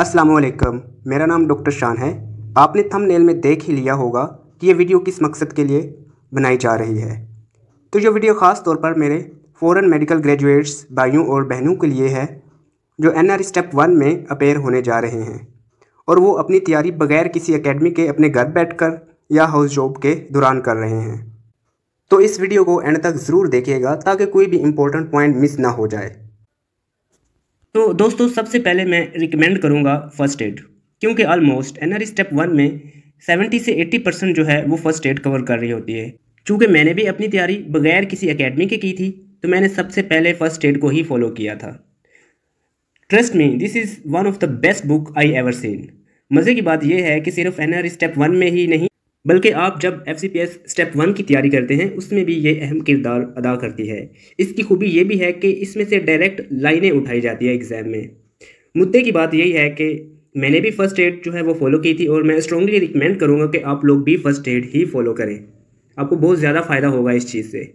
अस्सलाम वालेकुम मेरा नाम डॉक्टर शान है आपने थंबनेल में देख ही लिया होगा कि ये वीडियो किस मकसद के लिए बनाई जा रही है तो ये वीडियो ख़ास तौर पर मेरे फ़ौरन मेडिकल ग्रेजुएट्स भाइयों और बहनों के लिए है जो एन आर स्टेप वन में अपेयर होने जा रहे हैं और वो अपनी तैयारी बगैर किसी अकेडमी के अपने घर कर या हाउस जॉब के दौरान कर रहे हैं तो इस वीडियो को एंड तक ज़रूर देखिएगा ताकि कोई भी इम्पोर्टेंट पॉइंट मिस ना हो जाए तो दोस्तों सबसे पहले मैं रिकमेंड करूँगा फर्स्ट एड क्योंकि ऑलमोस्ट एन स्टेप वन में सेवेंटी से एट्टी परसेंट जो है वो फर्स्ट एड कवर कर रही होती है चूँकि मैंने भी अपनी तैयारी बगैर किसी अकेडमी के की थी तो मैंने सबसे पहले फर्स्ट एड को ही फॉलो किया था trust me this is one of the best book I ever seen मज़े की बात यह है कि सिर्फ एन स्टेप वन में ही नहीं बल्कि आप जब एफ स्टेप वन की तैयारी करते हैं उसमें भी ये अहम किरदार अदा करती है इसकी खूबी ये भी है कि इसमें से डायरेक्ट लाइनें उठाई जाती है एग्ज़ाम में मुद्दे की बात यही है कि मैंने भी फ़र्स्ट एड जो है वो फॉलो की थी और मैं स्ट्रॉन्गली रिकमेंड करूँगा कि आप लोग भी फ़र्स्ट एड ही फॉलो करें आपको बहुत ज़्यादा फ़ायदा होगा इस चीज़ से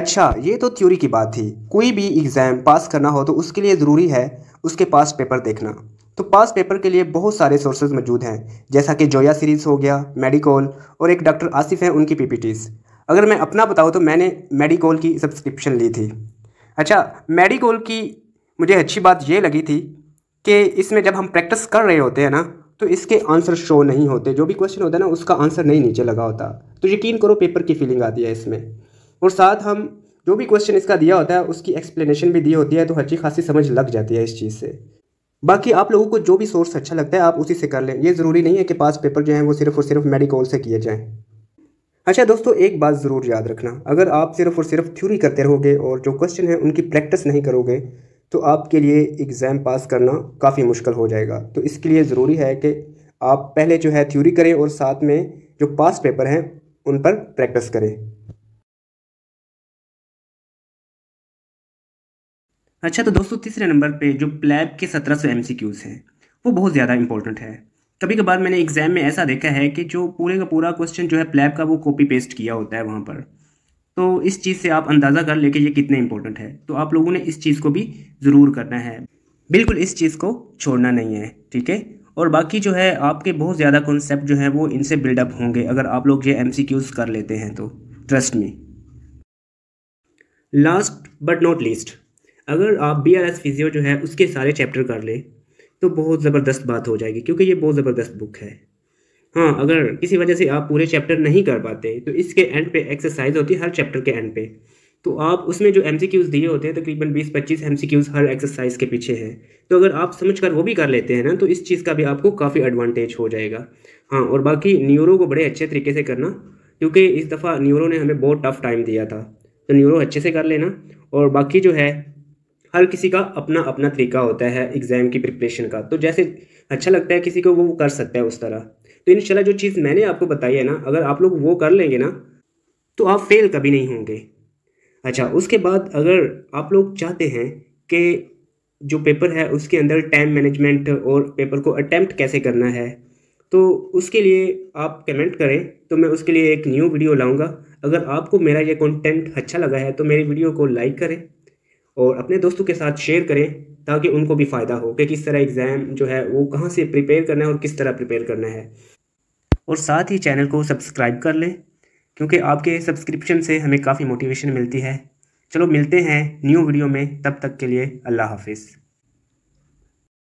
अच्छा ये तो थ्योरी की बात थी कोई भी एग्ज़ाम पास करना हो तो उसके लिए ज़रूरी है उसके पास पेपर देखना तो पास पेपर के लिए बहुत सारे सोर्सेज मौजूद हैं जैसा कि जोया सीरीज़ हो गया मेडिकॉल और एक डॉक्टर आसिफ हैं उनकी पीपीटीज अगर मैं अपना बताऊँ तो मैंने मेडिकॉल की सब्सक्रिप्शन ली थी अच्छा मेडिकॉल की मुझे अच्छी बात ये लगी थी कि इसमें जब हम प्रैक्टिस कर रहे होते हैं ना तो इसके आंसर शो नहीं होते जो भी क्वेश्चन होता है ना उसका आंसर नहीं नीचे लगा होता तो यकीन करो पेपर की फीलिंग आती है इसमें और साथ हम जो भी क्वेश्चन इसका दिया होता है उसकी एक्सप्लेनेशन भी दी होती है तो अच्छी खासी समझ लग जाती है इस चीज़ से बाकी आप लोगों को जो भी सोर्स अच्छा लगता है आप उसी से कर लें ये ज़रूरी नहीं है कि पास पेपर जो हैं वो सिर्फ और सिर्फ मेडिकॉल से किए जाएँ अच्छा दोस्तों एक बात ज़रूर याद रखना अगर आप सिर्फ और सिर्फ थ्योरी करते रहोगे और जो क्वेश्चन है उनकी प्रैक्टिस नहीं करोगे तो आपके लिए एग्ज़ाम पास करना काफ़ी मुश्किल हो जाएगा तो इसके लिए ज़रूरी है कि आप पहले जो है थ्योरी करें और साथ में जो पास पेपर हैं उन पर प्रैक्टिस करें अच्छा तो दोस्तों तीसरे नंबर पे जो प्लेब के सत्रह सौ एम हैं वो बहुत ज़्यादा इंपॉर्टेंट है कभी कभार मैंने एग्जाम में ऐसा देखा है कि जो पूरे का पूरा क्वेश्चन जो है प्लेब का वो कॉपी पेस्ट किया होता है वहाँ पर तो इस चीज़ से आप अंदाज़ा कर लेके कि ये कितने इंपॉर्टेंट है तो आप लोगों ने इस चीज़ को भी ज़रूर करना है बिल्कुल इस चीज़ को छोड़ना नहीं है ठीक है और बाकी जो है आपके बहुत ज़्यादा कॉन्सेप्ट जो है वो इनसे बिल्डअप होंगे अगर आप लोग ये एम कर लेते हैं तो ट्रस्ट में लास्ट बट नॉट लीस्ट अगर आप बी आर एस फिजियो जो है उसके सारे चैप्टर कर लें तो बहुत ज़बरदस्त बात हो जाएगी क्योंकि ये बहुत ज़बरदस्त बुक है हाँ अगर किसी वजह से आप पूरे चैप्टर नहीं कर पाते तो इसके एंड पे एक्सरसाइज होती है हर चैप्टर के एंड पे तो आप उसमें जो एम दिए होते हैं तकरीबन बीस पच्चीस एम हर एक्सरसाइज के पीछे हैं तो अगर आप समझ कर वो भी कर लेते हैं ना तो इस चीज़ का भी आपको काफ़ी एडवांटेज हो जाएगा हाँ और बाकी न्यूरो को बड़े अच्छे तरीके से करना क्योंकि इस दफ़ा न्यूरो ने हमें बहुत टफ टाइम दिया था तो न्यूरो अच्छे से कर लेना और बाकी जो है हर किसी का अपना अपना तरीका होता है एग्ज़ाम की प्रिपरेशन का तो जैसे अच्छा लगता है किसी को वो कर सकता है उस तरह तो इन जो चीज़ मैंने आपको बताई है ना अगर आप लोग वो कर लेंगे ना तो आप फेल कभी नहीं होंगे अच्छा उसके बाद अगर आप लोग चाहते हैं कि जो पेपर है उसके अंदर टाइम मैनेजमेंट और पेपर को अटैम्प्ट कैसे करना है तो उसके लिए आप कमेंट करें तो मैं उसके लिए एक न्यू वीडियो लाऊंगा अगर आपको मेरा ये कंटेंट अच्छा लगा है तो मेरी वीडियो को लाइक करें और अपने दोस्तों के साथ शेयर करें ताकि उनको भी फ़ायदा हो कि किस तरह एग्ज़ाम जो है वो कहाँ से प्रिपेयर करना है और किस तरह प्रिपेयर करना है और साथ ही चैनल को सब्सक्राइब कर लें क्योंकि आपके सब्सक्रिप्शन से हमें काफ़ी मोटिवेशन मिलती है चलो मिलते हैं न्यू वीडियो में तब तक के लिए अल्लाह हाफिज़